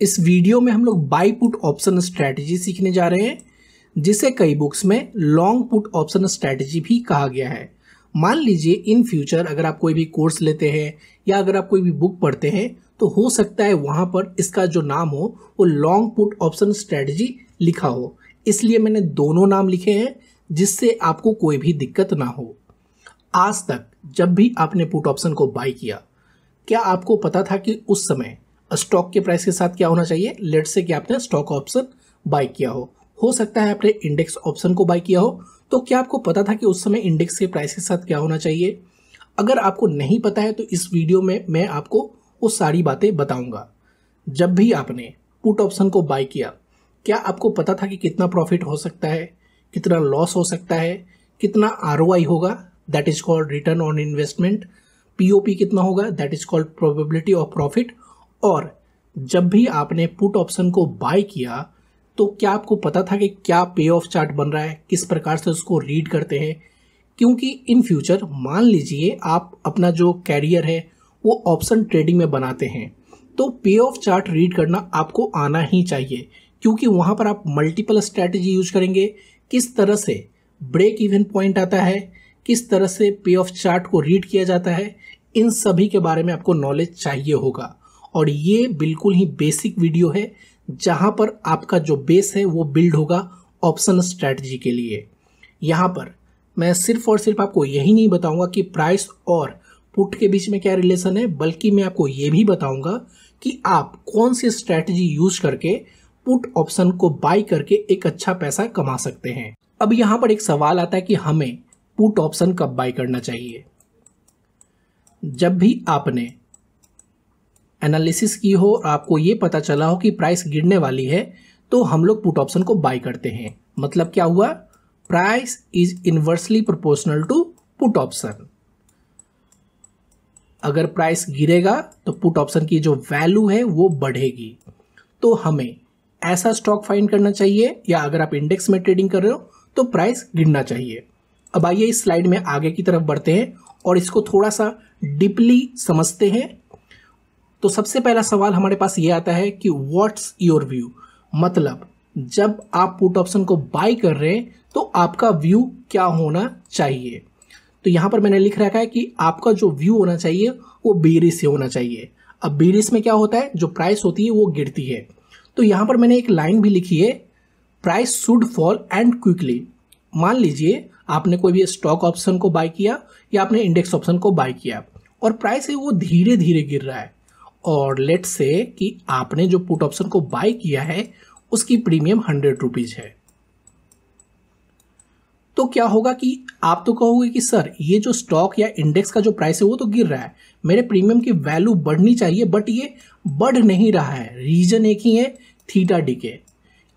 इस वीडियो में हम लोग बाई पुट ऑप्शन स्ट्रैटेजी सीखने जा रहे हैं जिसे कई बुक्स में लॉन्ग पुट ऑप्शन स्ट्रैटेजी भी कहा गया है मान लीजिए इन फ्यूचर अगर आप कोई भी कोर्स लेते हैं या अगर आप कोई भी बुक पढ़ते हैं तो हो सकता है वहाँ पर इसका जो नाम हो वो लॉन्ग पुट ऑप्शन स्ट्रैटेजी लिखा हो इसलिए मैंने दोनों नाम लिखे हैं जिससे आपको कोई भी दिक्कत ना हो आज तक जब भी आपने पुट ऑप्शन को बाई किया क्या आपको पता था कि उस समय स्टॉक के प्राइस के साथ क्या होना चाहिए लेट से कि आपने स्टॉक ऑप्शन बाय किया हो हो सकता है आपने इंडेक्स ऑप्शन को बाय किया हो तो क्या आपको पता था कि उस समय इंडेक्स के प्राइस के साथ क्या होना चाहिए अगर आपको नहीं पता है तो इस वीडियो में मैं आपको वो सारी बातें बताऊंगा जब भी आपने पुट ऑप्शन को बाय किया क्या आपको पता था कि कितना प्रॉफिट हो सकता है कितना लॉस हो सकता है कितना आर होगा that is called return on investment P कितना होगा that is called probability of profit और जब भी आपने पुट ऑप्शन को बाय किया तो क्या आपको पता था कि क्या पे ऑफ चार्ट बन रहा है किस प्रकार से उसको रीड करते हैं क्योंकि इन फ्यूचर मान लीजिए आप अपना जो कैरियर है वो ऑप्शन ट्रेडिंग में बनाते हैं तो पे ऑफ चार्ट रीड करना आपको आना ही चाहिए क्योंकि वहाँ पर आप मल्टीपल स्ट्रैटेजी यूज करेंगे किस तरह से ब्रेक इवन पॉइंट आता है किस तरह से पे ऑफ चार्ट को रीड किया जाता है इन सभी के बारे में आपको नॉलेज चाहिए होगा और ये बिल्कुल ही बेसिक वीडियो है जहां पर आपका जो बेस है वो बिल्ड होगा ऑप्शन स्ट्रैटेजी के लिए यहां पर मैं सिर्फ और सिर्फ आपको यही नहीं बताऊंगा कि प्राइस और पुट के बीच में क्या रिलेशन है बल्कि मैं आपको ये भी बताऊंगा कि आप कौन सी स्ट्रैटेजी यूज करके पुट ऑप्शन को बाई करके एक अच्छा पैसा कमा सकते हैं अब यहां पर एक सवाल आता है कि हमें पुट ऑप्शन कब बाई करना चाहिए जब भी आपने एनालिसिस की हो और आपको ये पता चला हो कि प्राइस गिरने वाली है तो हम लोग पुट ऑप्शन को बाय करते हैं मतलब क्या हुआ price is inversely proportional to put option अगर प्राइस गिरेगा तो पुट ऑप्शन की जो वैल्यू है वो बढ़ेगी तो हमें ऐसा स्टॉक फाइंड करना चाहिए या अगर आप इंडेक्स में ट्रेडिंग कर रहे हो तो प्राइस गिरना चाहिए अब आइए इस स्लाइड में आगे की तरफ बढ़ते हैं और इसको थोड़ा सा डीपली समझते हैं तो सबसे पहला सवाल हमारे पास ये आता है कि व्हाट्स योर व्यू मतलब जब आप पुट ऑप्शन को बाय कर रहे हैं तो आपका व्यू क्या होना चाहिए तो यहाँ पर मैंने लिख रखा है कि आपका जो व्यू होना चाहिए वो बेरिस से होना चाहिए अब बेरिस में क्या होता है जो प्राइस होती है वो गिरती है तो यहाँ पर मैंने एक लाइन भी लिखी है price should fall and quickly मान लीजिए आपने कोई भी स्टॉक ऑप्शन को बाय किया या आपने इंडेक्स ऑप्शन को बाय किया और प्राइस है वो धीरे धीरे गिर रहा है और लेट से कि आपने जो पुट ऑप्शन को बाय किया है उसकी प्रीमियम हंड्रेड रुपीज है तो क्या होगा कि आप तो कहोगे कि सर ये जो स्टॉक या इंडेक्स का जो प्राइस है वो तो गिर रहा है मेरे प्रीमियम की वैल्यू बढ़नी चाहिए बट ये बढ़ नहीं रहा है रीजन एक ही है थीटा डी के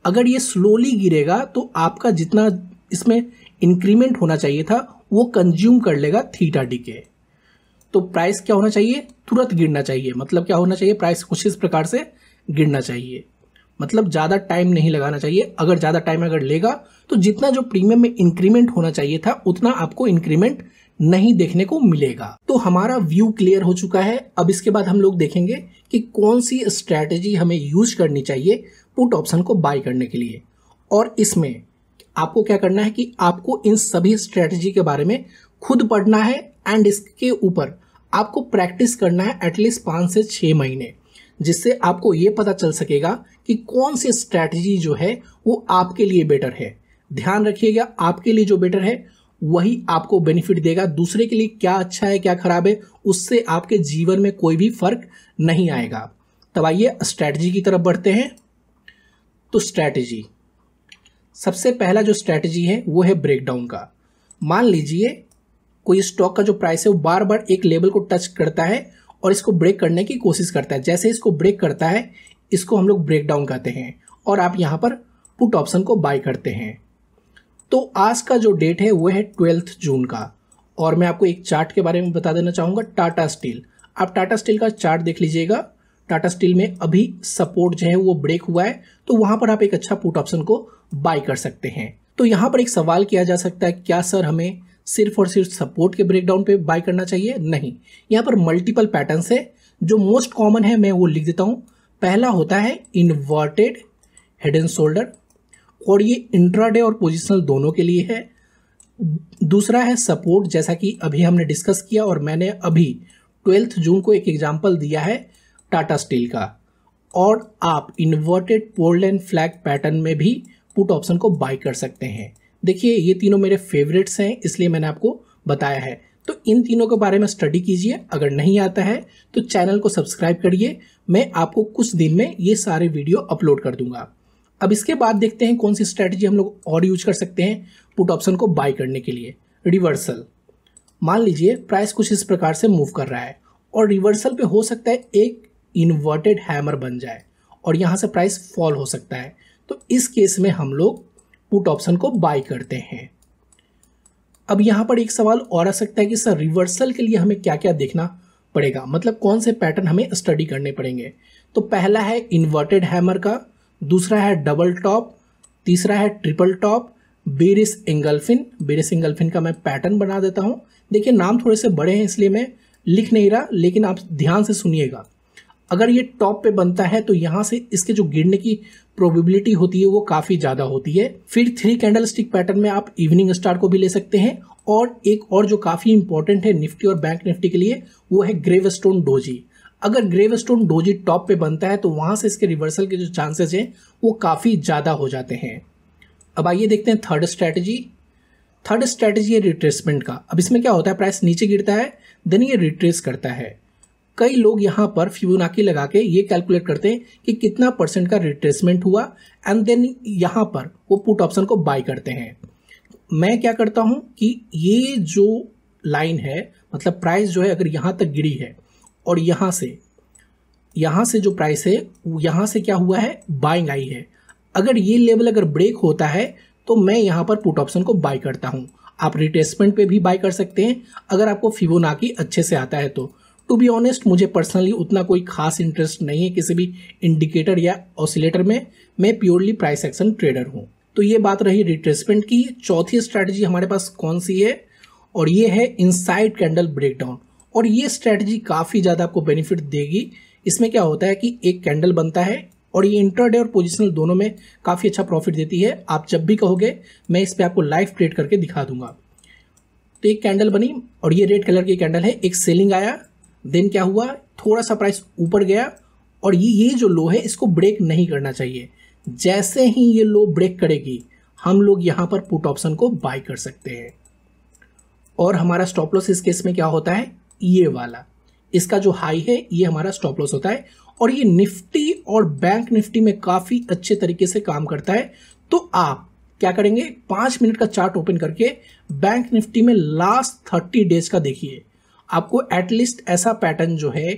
अगर ये स्लोली गिरेगा तो आपका जितना इसमें इंक्रीमेंट होना चाहिए था वो कंज्यूम कर लेगा थीटा डी के तो प्राइस क्या होना चाहिए तुरंत गिरना चाहिए मतलब क्या होना चाहिए प्राइस कुछ इस प्रकार से गिरना चाहिए मतलब ज़्यादा टाइम नहीं लगाना चाहिए अगर ज़्यादा टाइम अगर लेगा तो जितना जो प्रीमियम में इंक्रीमेंट होना चाहिए था उतना आपको इंक्रीमेंट नहीं देखने को मिलेगा तो हमारा व्यू क्लियर हो चुका है अब इसके बाद हम लोग देखेंगे कि कौन सी स्ट्रैटेजी हमें यूज करनी चाहिए पुट ऑप्शन को बाय करने के लिए और इसमें आपको क्या करना है कि आपको इन सभी स्ट्रैटेजी के बारे में खुद पढ़ना है एंड इसके ऊपर आपको प्रैक्टिस करना है एटलीस्ट पाँच से छः महीने जिससे आपको ये पता चल सकेगा कि कौन सी स्ट्रैटेजी जो है वो आपके लिए बेटर है ध्यान रखिएगा आपके लिए जो बेटर है वही आपको बेनिफिट देगा दूसरे के लिए क्या अच्छा है क्या खराब है उससे आपके जीवन में कोई भी फर्क नहीं आएगा तब आइए स्ट्रैटेजी की तरफ बढ़ते हैं तो स्ट्रैटेजी सबसे पहला जो स्ट्रैटेजी है वो है ब्रेकडाउन का मान लीजिए कोई स्टॉक का जो प्राइस है वो बार बार एक लेवल को टच करता है और इसको ब्रेक करने की कोशिश करता है जैसे इसको ब्रेक करता है इसको हम लोग ब्रेक डाउन कहते हैं और आप यहाँ पर पुट ऑप्शन को बाय करते हैं तो आज का जो डेट है वो है ट्वेल्थ जून का और मैं आपको एक चार्ट के बारे में बता देना चाहूँगा टाटा स्टील आप टाटा स्टील का चार्ट देख लीजिएगा टाटा स्टील में अभी सपोर्ट जो है वो ब्रेक हुआ है तो वहाँ पर आप एक अच्छा पुट ऑप्शन को बाय कर सकते हैं तो यहाँ पर एक सवाल किया जा सकता है क्या सर हमें सिर्फ और सिर्फ सपोर्ट के ब्रेकडाउन पे बाय करना चाहिए नहीं यहाँ पर मल्टीपल पैटर्न है जो मोस्ट कॉमन है मैं वो लिख देता हूँ पहला होता है इन्वर्टेड हेड एंड शोल्डर और ये इंट्राडे और पोजिशनल दोनों के लिए है दूसरा है सपोर्ट जैसा कि अभी हमने डिस्कस किया और मैंने अभी ट्वेल्थ जून को एक एग्जाम्पल दिया है टाटा स्टील का और आप inverted poled and flag pattern में भी पुट ऑप्शन को बाय कर सकते हैं देखिए ये तीनों मेरे फेवरेट्स हैं इसलिए मैंने आपको बताया है तो इन तीनों के बारे में स्टडी कीजिए अगर नहीं आता है तो चैनल को सब्सक्राइब करिए मैं आपको कुछ दिन में ये सारे वीडियो अपलोड कर दूंगा अब इसके बाद देखते हैं कौन सी स्ट्रैटेजी हम लोग और यूज कर सकते हैं पुट ऑप्शन को बाय करने के लिए रिवर्सल मान लीजिए प्राइस कुछ इस प्रकार से मूव कर रहा है और रिवर्सल पे हो सकता है एक इन्वर्टेड हैमर बन जाए और यहाँ से प्राइस फॉल हो सकता है तो इस केस में हम लोग पुट ऑप्शन को बाय करते हैं अब यहाँ पर एक सवाल और आ सकता है कि सर रिवर्सल के लिए हमें क्या क्या देखना पड़ेगा मतलब कौन से पैटर्न हमें स्टडी करने पड़ेंगे तो पहला है इन्वर्टेड हैमर का दूसरा है डबल टॉप तीसरा है triple top bearish engulfing bearish engulfing का मैं पैटर्न बना देता हूँ देखिए नाम थोड़े से बड़े हैं इसलिए मैं लिख नहीं रहा लेकिन आप ध्यान से सुनिएगा अगर ये टॉप पे बनता है तो यहाँ से इसके जो गिरने की प्रोबेबिलिटी होती है वो काफ़ी ज़्यादा होती है फिर थ्री कैंडल स्टिक पैटर्न में आप इवनिंग स्टार को भी ले सकते हैं और एक और जो काफ़ी इंपॉर्टेंट है निफ्टी और बैंक निफ्टी के लिए वो है ग्रेव स्टोन डोजी अगर ग्रेव स्टोन डोजी टॉप पे बनता है तो वहाँ से इसके रिवर्सल के जो चांसेस हैं वो काफ़ी ज़्यादा हो जाते हैं अब आइए देखते हैं थर्ड स्ट्रैटेजी थर्ड स्ट्रैटेजी है रिट्रेसमेंट का अब इसमें क्या होता है प्राइस नीचे गिरता है देन ये रिट्रेस करता है कई लोग यहाँ पर फिबोनाकी लगा के ये कैलकुलेट करते हैं कि कितना परसेंट का रिट्रेसमेंट हुआ एंड देन यहाँ पर वो पुट ऑप्शन को बाय करते हैं मैं क्या करता हूँ कि ये जो लाइन है मतलब प्राइस जो है अगर यहाँ तक गिरी है और यहाँ से यहाँ से जो प्राइस है यहाँ से क्या हुआ है बाइंग आई है अगर ये लेवल अगर ब्रेक होता है तो मैं यहाँ पर पुट ऑप्शन को बाय करता हूँ आप रिटेसमेंट पे भी बाय कर सकते हैं अगर आपको फिबोनाकी अच्छे से आता है तो टू बी ऑनेस्ट मुझे पर्सनली उतना कोई खास इंटरेस्ट नहीं है किसी भी इंडिकेटर या ऑसिलेटर में मैं प्योरली प्राइस एक्शन ट्रेडर हूँ तो ये बात रही रिट्रेसमेंट की चौथी स्ट्रैटेजी हमारे पास कौन सी है और ये है इनसाइड कैंडल ब्रेकडाउन और ये स्ट्रैटेजी काफ़ी ज़्यादा आपको बेनिफिट देगी इसमें क्या होता है कि एक कैंडल बनता है और ये इंटरडे और पोजिशनल दोनों में काफ़ी अच्छा प्रॉफिट देती है आप जब भी कहोगे मैं इस पर आपको लाइव ट्रेड करके दिखा दूंगा तो एक कैंडल बनी और ये रेड कलर की कैंडल है एक सेलिंग आया देन क्या हुआ थोड़ा सा प्राइस ऊपर गया और ये ये जो लो है इसको ब्रेक नहीं करना चाहिए जैसे ही ये लो ब्रेक करेगी हम लोग यहाँ पर पुट ऑप्शन को बाय कर सकते हैं और हमारा स्टॉप लॉस इस केस में क्या होता है ये वाला इसका जो हाई है ये हमारा स्टॉप लॉस होता है और ये निफ्टी और बैंक निफ्टी में काफ़ी अच्छे तरीके से काम करता है तो आप क्या करेंगे पाँच मिनट का चार्ट ओपन करके बैंक निफ्टी में लास्ट थर्टी डेज का देखिए आपको एटलीस्ट ऐसा पैटर्न जो है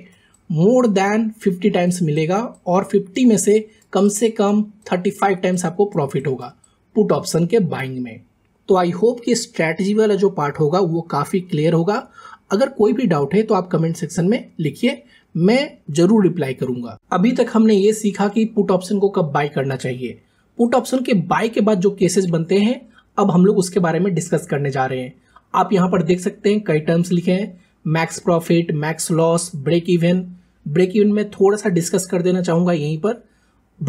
मोर देन 50 टाइम्स मिलेगा और 50 में से कम से कम 35 टाइम्स आपको प्रॉफिट होगा पुट ऑप्शन के बाइंग में तो आई होप कि स्ट्रैटेजी वाला जो पार्ट होगा वो काफ़ी क्लियर होगा अगर कोई भी डाउट है तो आप कमेंट सेक्शन में लिखिए मैं जरूर रिप्लाई करूंगा अभी तक हमने ये सीखा कि पुट ऑप्शन को कब बाय करना चाहिए पुट ऑप्शन के बाय के बाद जो केसेस बनते हैं अब हम लोग उसके बारे में डिस्कस करने जा रहे हैं आप यहाँ पर देख सकते हैं कई टर्म्स लिखे हैं max profit max loss break even break even में थोड़ा सा डिस्कस कर देना चाहूँगा यहीं पर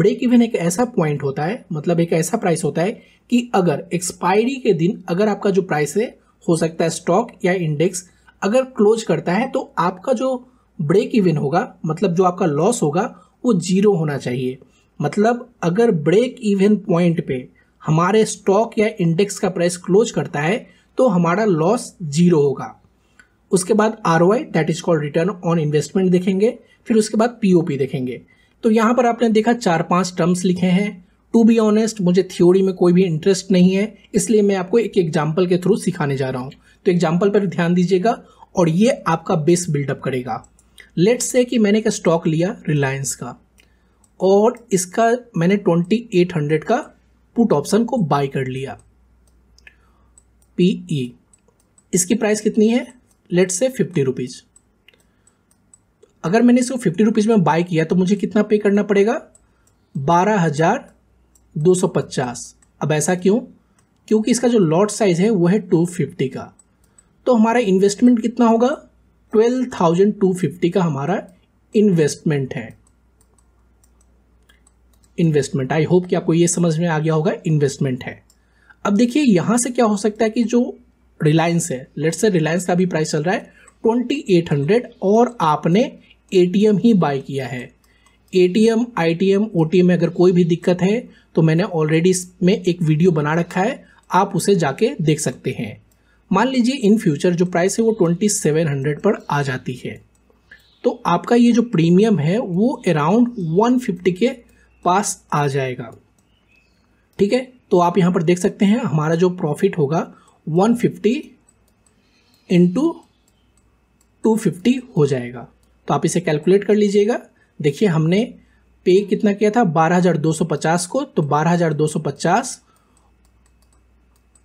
ब्रेक इवन एक ऐसा पॉइंट होता है मतलब एक ऐसा प्राइस होता है कि अगर एक्सपायरी के दिन अगर आपका जो प्राइस है हो सकता है स्टॉक या इंडेक्स अगर क्लोज करता है तो आपका जो ब्रेक इवन होगा मतलब जो आपका लॉस होगा वो जीरो होना चाहिए मतलब अगर ब्रेक इवन पॉइंट पे हमारे स्टॉक या इंडेक्स का प्राइस क्लोज करता है तो हमारा लॉस जीरो होगा उसके बाद R O I that is called return on investment देखेंगे फिर उसके बाद पी ओ पी देखेंगे तो यहाँ पर आपने देखा चार पांच टर्म्स लिखे हैं टू बी ऑनेस्ट मुझे थ्योरी में कोई भी इंटरेस्ट नहीं है इसलिए मैं आपको एक एग्जाम्पल के थ्रू सिखाने जा रहा हूँ तो एग्जाम्पल पर ध्यान दीजिएगा और ये आपका बेस बिल्डअप करेगा लेट्स से कि मैंने एक स्टॉक लिया रिलायंस का और इसका मैंने 2800 का पुट ऑप्शन को बाय कर लिया पी ई e। इसकी प्राइस कितनी है लेट से फिफ्टी रुपीज़ अगर मैंने इसको फिफ्टी रुपीज़ में बाई किया तो मुझे कितना पे करना पड़ेगा बारह हज़ार दो सौ पचास अब ऐसा क्यों क्योंकि इसका जो लॉट साइज़ है वो है टू फिफ्टी का तो हमारा इन्वेस्टमेंट कितना होगा ट्वेल्व थाउजेंड टू फिफ्टी का हमारा इन्वेस्टमेंट है इन्वेस्टमेंट आई होप कि आपको ये समझ में आ गया होगा इन्वेस्टमेंट है अब देखिए यहाँ से क्या हो सकता है कि जो रिलायंस है लेट से रिलायंस का भी प्राइस चल रहा है ट्वेंटी एट हंड्रेड और आपने ए ही बाई किया है A T M I T M O T M अगर कोई भी दिक्कत है तो मैंने ऑलरेडी इसमें एक वीडियो बना रखा है आप उसे जाके देख सकते हैं मान लीजिए इन फ्यूचर जो प्राइस है वो ट्वेंटी सेवन हंड्रेड पर आ जाती है तो आपका ये जो प्रीमियम है वो अराउंड वन फिफ्टी के पास आ जाएगा ठीक है तो आप यहाँ पर देख सकते हैं हमारा जो प्रॉफिट होगा one fifty into two fifty हो जाएगा तो आप इसे कैलकुलेट कर लीजिएगा देखिए हमने पे कितना किया था बारह हज़ार दो सौ पचास को तो बारह हज़ार दो सौ पचास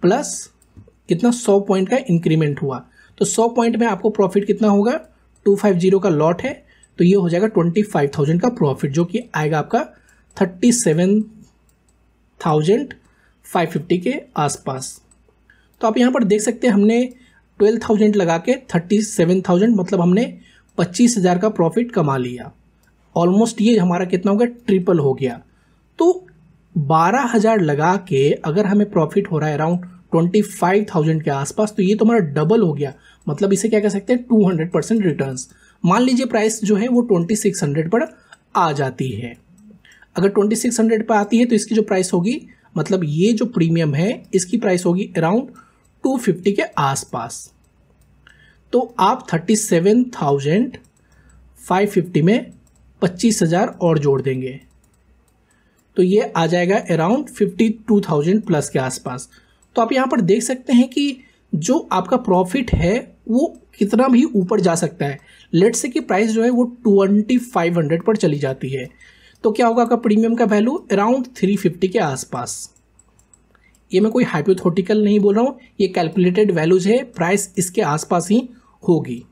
प्लस कितना सौ पॉइंट का इंक्रीमेंट हुआ तो सौ पॉइंट में आपको प्रॉफिट कितना होगा टू फाइव जीरो का लॉट है तो ये हो जाएगा ट्वेंटी फाइव थाउजेंड का प्रॉफिट जो कि आएगा आपका thirty seven thousand five fifty के आसपास तो आप यहाँ पर देख सकते हैं हमने ट्वेल्व थाउजेंड लगा के थर्टी सेवन थाउजेंड मतलब हमने पच्चीस हज़ार का प्रॉफिट कमा लिया ऑलमोस्ट ये हमारा कितना हो गया ट्रिपल हो गया तो बारह हज़ार लगा के अगर हमें प्रॉफिट हो रहा है अराउंड ट्वेंटी फाइव थाउजेंड के आसपास तो ये तो हमारा डबल हो गया मतलब इसे क्या कह सकते हैं टू हंड्रेड परसेंट रिटर्न मान लीजिए प्राइस जो है वो ट्वेंटी सिक्स हंड्रेड पर आ जाती है अगर ट्वेंटी सिक्स हंड्रेड पर आती है तो इसकी जो प्राइस होगी मतलब ये जो प्रीमियम है इसकी प्राइस होगी अराउंड 250 के आसपास तो आप 37,550 में 25,000 और जोड़ देंगे तो ये आ जाएगा अराउंड 52,000 प्लस के आसपास तो आप यहाँ पर देख सकते हैं कि जो आपका प्रॉफिट है वो कितना भी ऊपर जा सकता है लेट से कि प्राइस जो है वो 2500 पर चली जाती है तो क्या होगा आपका प्रीमियम का वैल्यू अराउंड 350 के आसपास ये मैं कोई हाइपोथोटिकल नहीं बोल रहा हूँ ये कैलकुलेटेड वैल्यूज है प्राइस इसके आसपास ही होगी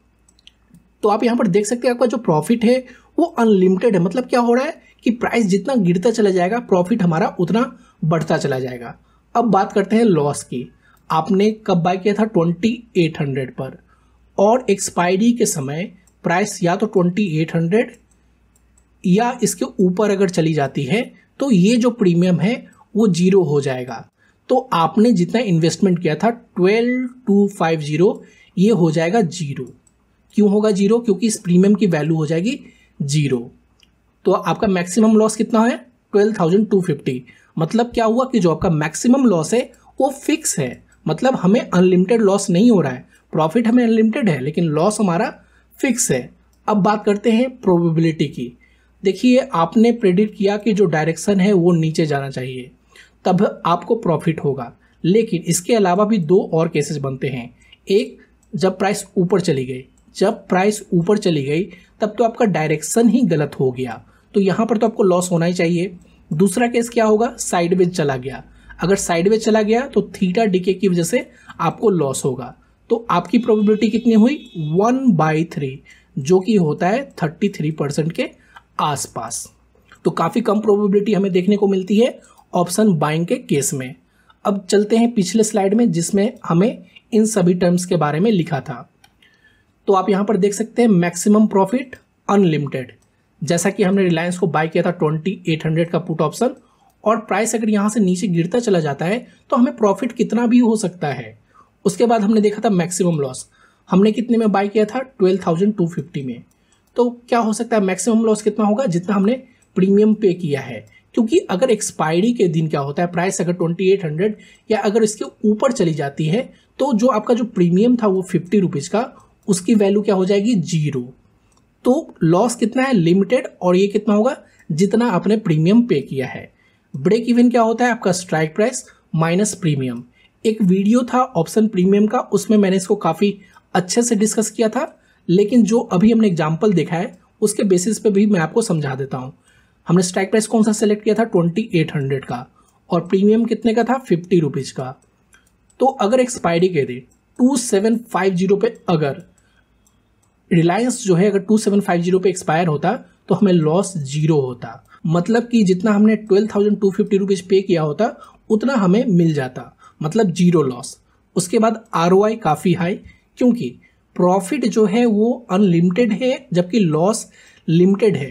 तो आप यहाँ पर देख सकते हैं आपका जो प्रॉफिट है वो अनलिमिटेड है मतलब क्या हो रहा है कि प्राइस जितना गिरता चला जाएगा प्रॉफिट हमारा उतना बढ़ता चला जाएगा अब बात करते हैं लॉस की आपने कब बाय किया था हंड्रेड पर और एक्सपायरी के समय प्राइस या तो हंड्रेड या इसके ऊपर अगर चली जाती है तो ये जो प्रीमियम है वो जीरो हो जाएगा तो आपने जितना इन्वेस्टमेंट किया था ट्वेल्व टू फाइव जीरो ये हो जाएगा जीरो क्यों होगा जीरो क्योंकि इस प्रीमियम की वैल्यू हो जाएगी जीरो तो आपका मैक्सिमम लॉस कितना है ट्वेल्व थाउजेंड टू फिफ्टी मतलब क्या हुआ कि जो आपका मैक्सिमम लॉस है वो फिक्स है मतलब हमें अनलिमिटेड लॉस नहीं हो रहा है प्रॉफिट हमें अनलिमिटेड है लेकिन लॉस हमारा फिक्स है अब बात करते हैं प्रोबेबिलिटी की देखिए आपने प्रेडिक्ट किया कि जो डायरेक्शन है वो नीचे जाना चाहिए तब आपको प्रॉफिट होगा लेकिन इसके अलावा भी दो और केसेस बनते हैं एक जब प्राइस ऊपर चली गई जब प्राइस ऊपर चली गई तब तो आपका डायरेक्शन ही गलत हो गया तो यहाँ पर तो आपको लॉस होना ही चाहिए दूसरा केस क्या होगा साइडवेज चला गया अगर साइडवेज चला गया तो थीटा डीके की वजह से आपको लॉस होगा तो आपकी प्रोबेबिलिटी कितनी हुई वन बाई थ्री जो कि होता है थर्टी थ्री परसेंट के आसपास तो काफ़ी कम प्रोबेबिलिटी हमें देखने को मिलती है ऑप्शन बाइंग के केस में अब चलते हैं पिछले स्लाइड में जिसमें हमें इन सभी टर्म्स के बारे में लिखा था तो आप यहां पर देख सकते हैं मैक्सिमम प्रॉफिट अनलिमिटेड जैसा कि हमने रिलायंस को बाय किया था ट्वेंटी एट हंड्रेड का पुट ऑप्शन और प्राइस अगर यहां से नीचे गिरता चला जाता है तो हमें प्रॉफिट कितना भी हो सकता है उसके बाद हमने देखा था मैक्सिमम लॉस हमने कितने में बाय किया था ट्वेल्व थाउजेंड टू फिफ्टी में तो क्या हो सकता है मैक्सिमम लॉस कितना होगा जितना हमने प्रीमियम पे किया है क्योंकि अगर एक्सपायरी के दिन क्या होता है प्राइस अगर 2800 या अगर इसके ऊपर चली जाती है तो जो आपका जो प्रीमियम था वो फिफ्टी रुपीज़ का उसकी वैल्यू क्या हो जाएगी जीरो तो लॉस कितना है लिमिटेड और ये कितना होगा जितना आपने प्रीमियम पे किया है ब्रेक इवन क्या होता है आपका स्ट्राइक प्राइस माइनस प्रीमियम एक वीडियो था ऑप्शन प्रीमियम का उसमें मैंने इसको काफ़ी अच्छे से डिस्कस किया था लेकिन जो अभी हमने एग्जाम्पल देखा है उसके बेसिस पे भी मैं आपको समझा देता हूँ हमने स्ट्राइक प्राइस कौन सा सेलेक्ट किया था ट्वेंटी एट हंड्रेड का और प्रीमियम कितने का था फिफ्टी रुपीज़ का तो अगर एक्सपायरी के rate two seven five zero पे अगर रिलायंस जो है अगर टू सेवन फाइव जीरो पे एक्सपायर होता तो हमें लॉस जीरो होता मतलब कि जितना हमने twelve thousand two fifty rupees पे किया होता उतना हमें मिल जाता मतलब जीरो लॉस उसके बाद आर काफ़ी हाई क्योंकि प्रॉफिट जो है वो अनलिमिटेड है जबकि लॉस लिमिटेड है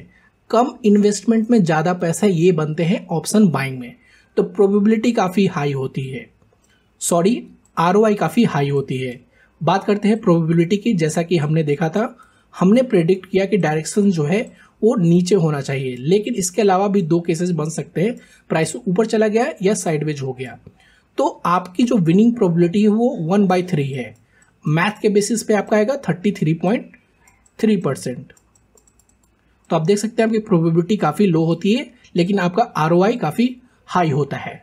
कम इन्वेस्टमेंट में ज़्यादा पैसा ये बनते हैं ऑप्शन बाइंग में तो प्रोबेबिलिटी काफ़ी हाई होती है सॉरी आर काफ़ी हाई होती है बात करते हैं प्रोबेबिलिटी की जैसा कि हमने देखा था हमने प्रेडिक्ट किया कि डायरेक्शन जो है वो नीचे होना चाहिए लेकिन इसके अलावा भी दो केसेस बन सकते हैं प्राइस ऊपर चला गया या साइडवेज हो गया तो आपकी जो विनिंग प्रोबेबिलिटी है वो वन बाई थ्री है मैथ के बेसिस पे आपका आएगा thirty three point three percent तो आप देख सकते हैं आपकी प्रोबेबिलिटी काफ़ी लो होती है लेकिन आपका आर काफ़ी हाई होता है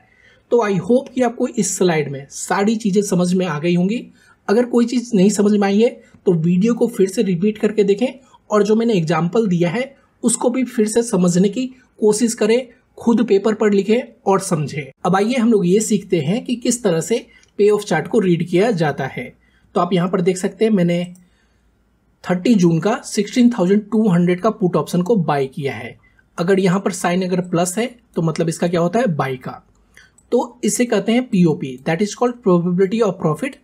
तो आई होप कि आपको इस स्लाइड में सारी चीज़ें समझ में आ गई होंगी अगर कोई चीज़ नहीं समझ में आई है तो वीडियो को फिर से रिपीट करके देखें और जो मैंने एग्जाम्पल दिया है उसको भी फिर से समझने की कोशिश करें खुद पेपर पर लिखें और समझें अब आइए हम लोग ये सीखते हैं कि किस तरह से पे ऑफ चार्ट को रीड किया जाता है तो आप यहाँ पर देख सकते हैं मैंने 30 जून का 16,200 का पुट ऑप्शन को बाय किया है अगर यहाँ पर साइन अगर प्लस है तो मतलब इसका क्या होता है बाय का तो इसे कहते हैं POP that is called probability of profit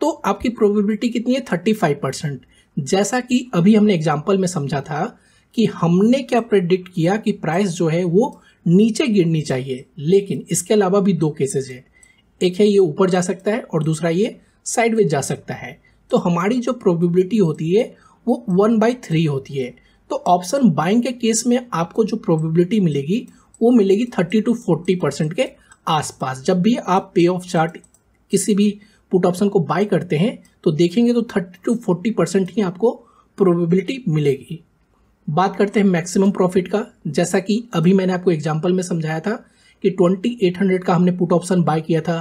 तो आपकी प्रोबेबिलिटी कितनी है फाइव परसेंट जैसा कि अभी हमने एग्जाम्पल में समझा था कि हमने क्या प्रेडिक्ट किया कि प्राइस जो है वो नीचे गिरनी चाहिए लेकिन इसके अलावा भी दो केसेज है एक है ये ऊपर जा सकता है और दूसरा ये साइडवेज जा सकता है तो हमारी जो प्रोबेबिलिटी होती है वो वन बाई थ्री होती है तो ऑप्शन बाइंग के केस में आपको जो प्रोबेबिलिटी मिलेगी वो मिलेगी थर्टी टू फोर्टी परसेंट के आसपास जब भी आप पे ऑफ चार्ट किसी भी पुट ऑप्शन को बाई करते हैं तो देखेंगे तो थर्टी टू फोर्टी परसेंट ही आपको प्रोबेबिलिटी मिलेगी बात करते हैं मैक्सिमम प्रॉफिट का जैसा कि अभी मैंने आपको एग्जाम्पल में समझाया था कि ट्वेंटी एट हंड्रेड का हमने पुट ऑप्शन बाय किया था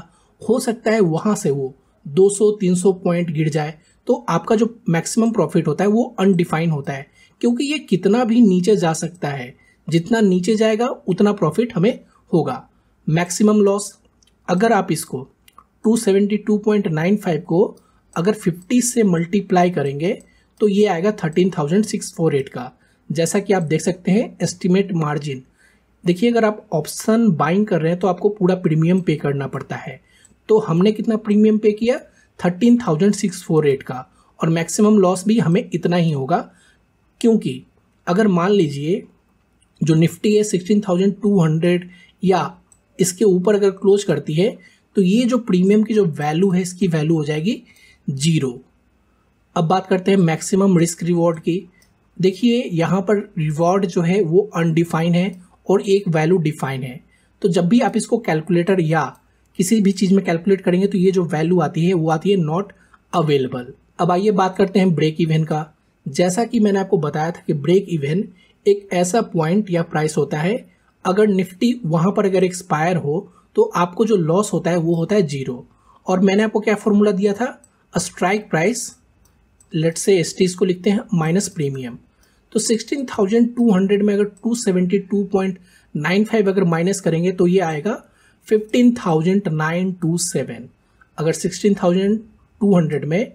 हो सकता है वहाँ से वो 200 300 पॉइंट गिर जाए तो आपका जो मैक्सिमम प्रॉफिट होता है वो अनडिफाइन होता है क्योंकि ये कितना भी नीचे जा सकता है जितना नीचे जाएगा उतना प्रॉफिट हमें होगा मैक्सिमम लॉस अगर आप इसको 272.95 को अगर 50 से मल्टीप्लाई करेंगे तो ये आएगा 13,648 का जैसा कि आप देख सकते हैं एस्टिमेट मार्जिन देखिए अगर आप ऑप्शन बाइंग कर रहे हैं तो आपको पूरा प्रीमियम पे करना पड़ता है तो हमने कितना प्रीमियम पे किया thirteen thousand six four eight का और मैक्सिमम लॉस भी हमें इतना ही होगा क्योंकि अगर मान लीजिए जो निफ्टी है सिक्सटीन थाउजेंड टू हंड्रेड या इसके ऊपर अगर क्लोज करती है तो ये जो प्रीमियम की जो वैल्यू है इसकी वैल्यू हो जाएगी जीरो अब बात करते हैं मैक्सिमम रिस्क रिवॉर्ड की देखिए यहाँ पर रिवॉर्ड जो है वो अनडिफाइन है और एक वैल्यू डिफाइन है तो जब भी आप इसको कैलकुलेटर या किसी भी चीज़ में कैलकुलेट करेंगे तो ये जो वैल्यू आती है वो आती है नॉट अवेलेबल अब आइए बात करते हैं ब्रेक इवेन का जैसा कि मैंने आपको बताया था कि ब्रेक इवेन एक ऐसा पॉइंट या प्राइस होता है अगर निफ्टी वहां पर अगर एक्सपायर हो तो आपको जो लॉस होता है वो होता है जीरो और मैंने आपको क्या फॉर्मूला दिया था स्ट्राइक प्राइस लेट से एस को लिखते हैं माइनस प्रीमियम तो 16,200 में अगर 272.95 अगर माइनस करेंगे तो ये आएगा fifteen thousand nine two seven अगर सिक्सटीन थाउजेंड टू हंड्रेड में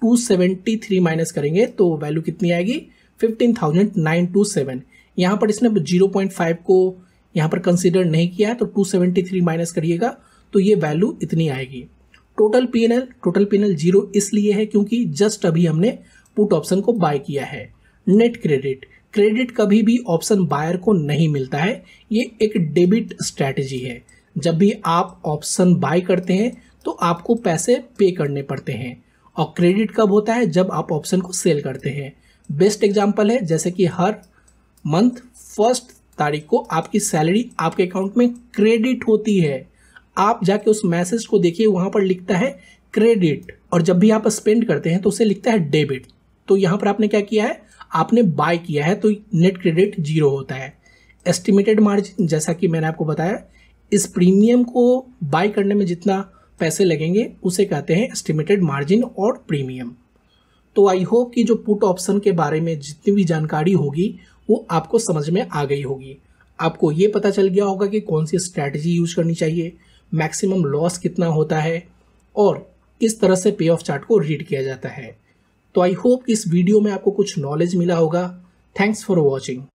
टू सेवेंटी थ्री माइनस करेंगे तो वैल्यू कितनी आएगी fifteen thousand nine two seven यहाँ पर इसने जीरो पॉइंट फाइव को यहाँ पर कंसिडर नहीं किया है तो टू सेवेंटी थ्री माइनस करिएगा तो ये वैल्यू इतनी आएगी total P N L total P N L zero इसलिए है क्योंकि जस्ट अभी हमने पुट ऑप्शन को बाय किया है नेट क्रेडिट क्रेडिट कभी भी ऑप्शन बायर को नहीं मिलता है ये एक डेबिट स्ट्रैटेजी है जब भी आप ऑप्शन बाय करते हैं तो आपको पैसे पे करने पड़ते हैं और क्रेडिट कब होता है जब आप ऑप्शन को सेल करते हैं बेस्ट एग्जाम्पल है जैसे कि हर मंथ फर्स्ट तारीख को आपकी सैलरी आपके अकाउंट में क्रेडिट होती है आप जाके उस मैसेज को देखिए वहाँ पर लिखता है क्रेडिट और जब भी आप स्पेंड करते हैं तो उसे लिखता है डेबिट तो यहाँ पर आपने क्या किया है आपने बाय किया है तो नेट क्रेडिट जीरो होता है एस्टिमेटेड मार्जिन जैसा कि मैंने आपको बताया इस प्रीमियम को बाय करने में जितना पैसे लगेंगे उसे कहते हैं एस्टिमेटेड मार्जिन और प्रीमियम तो आई होप कि जो पुट ऑप्शन के बारे में जितनी भी जानकारी होगी वो आपको समझ में आ गई होगी आपको ये पता चल गया होगा कि कौन सी स्ट्रैटेजी यूज करनी चाहिए मैक्सिमम लॉस कितना होता है और किस तरह से पे ऑफ चार्ट को रीड किया जाता है तो आई होप इस वीडियो में आपको कुछ नॉलेज मिला होगा थैंक्स फॉर वॉचिंग